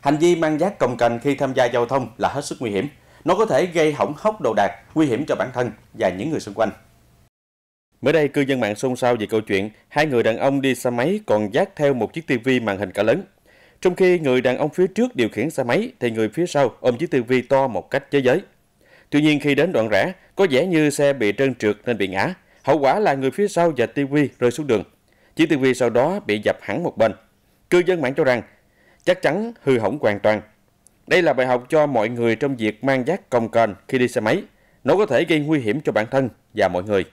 Hành vi mang giác cồng cành khi tham gia giao thông là hết sức nguy hiểm. Nó có thể gây hỏng hóc đồ đạc, nguy hiểm cho bản thân và những người xung quanh. Mới đây, cư dân mạng xôn xao về câu chuyện hai người đàn ông đi xe máy còn giác theo một chiếc tivi màn hình cả lớn. Trong khi người đàn ông phía trước điều khiển xe máy thì người phía sau ôm chiếc tivi to một cách chế giới. Tuy nhiên khi đến đoạn rẽ, có vẻ như xe bị trơn trượt nên bị ngã. Hậu quả là người phía sau và tivi rơi xuống đường. Chiếc tivi sau đó bị dập hẳn một bên. Cư dân mạng cho rằng chắc chắn hư hỏng hoàn toàn. Đây là bài học cho mọi người trong việc mang giác công kênh khi đi xe máy. Nó có thể gây nguy hiểm cho bản thân và mọi người.